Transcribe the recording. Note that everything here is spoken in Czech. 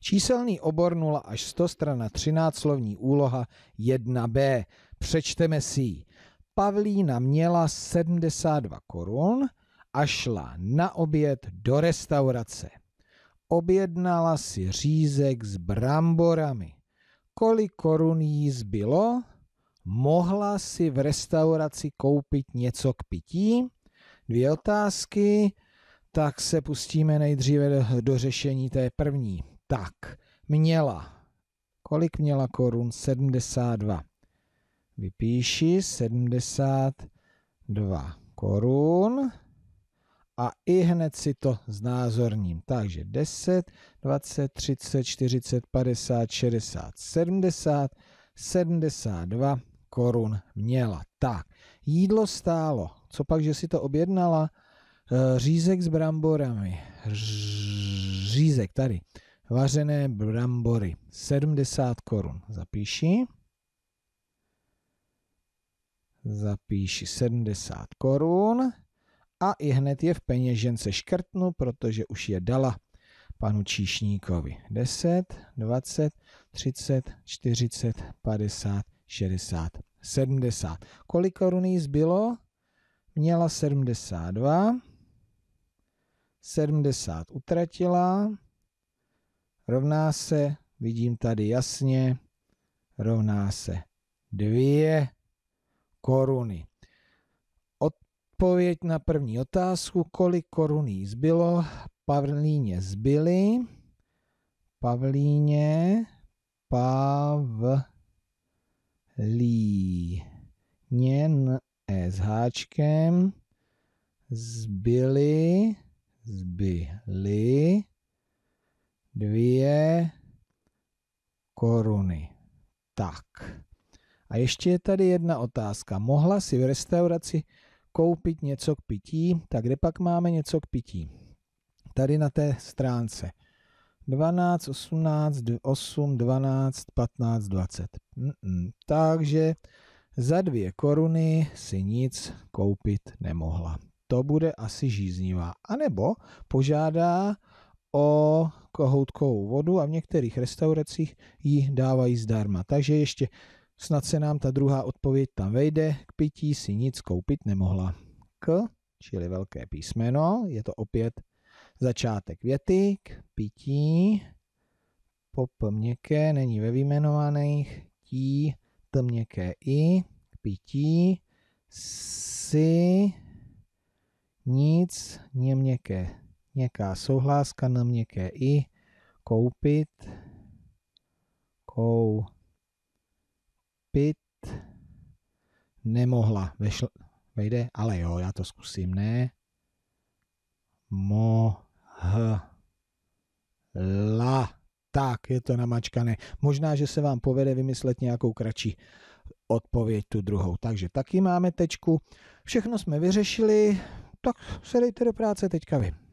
Číselný obor 0 až 100 strana 13 slovní úloha 1b. Přečteme si ji. Pavlína měla 72 korun a šla na oběd do restaurace. Objednala si řízek s bramborami. Kolik korun jí zbylo? Mohla si v restauraci koupit něco k pití? Dvě otázky, tak se pustíme nejdříve do řešení té první tak měla, kolik měla korun? 72. Vypíši 72 korun a i hned si to znázorním. Takže 10, 20, 30, 40, 50, 60, 70, 72 korun měla. Tak, jídlo stálo. Co pak, že si to objednala? Eh, řízek s bramborami. Řízek tady. Vařené brambory 70 korun. Zapíši. Zapíši 70 korun a i hned je v peněžence škrtnu, protože už je dala panu Číšníkovi. 10, 20, 30, 40, 50, 60, 70. Kolik korun jí zbylo? Měla 72, 70 utratila, rovná se, vidím tady jasně, rovná se dvě koruny. Odpověď na první otázku, kolik koruní zbylo, Pavlíně zbyly, Pavlíně, Pavlíně, E s háčkem, zbyly, zbyly dvě koruny. Tak. A ještě je tady jedna otázka. Mohla si v restauraci koupit něco k pití? Tak kde pak máme něco k pití? Tady na té stránce. 12, 18, 8, 12, 15, 20. Mm-mm. Takže za dvě koruny si nic koupit nemohla. To bude asi žíznivá. A nebo požádá o kohoutkovou vodu a v některých restauracích ji dávají zdarma. Takže ještě snad se nám ta druhá odpověď tam vejde. K pití si nic koupit nemohla. K, čili velké písmeno, je to opět začátek věty. K pití, pop měkké, není ve výjmenovaných, tí, t měkké i, k pití, si, nic, něměkké Měkká souhláska na měkké i. Koupit. Koupit. Nemohla. Vešl, vejde? Ale jo, já to zkusím. Ne. Mo. H. La. Tak, je to namačkané. Možná, že se vám povede vymyslet nějakou kratší odpověď tu druhou. Takže taky máme tečku. Všechno jsme vyřešili, tak se dejte do práce teďka vy.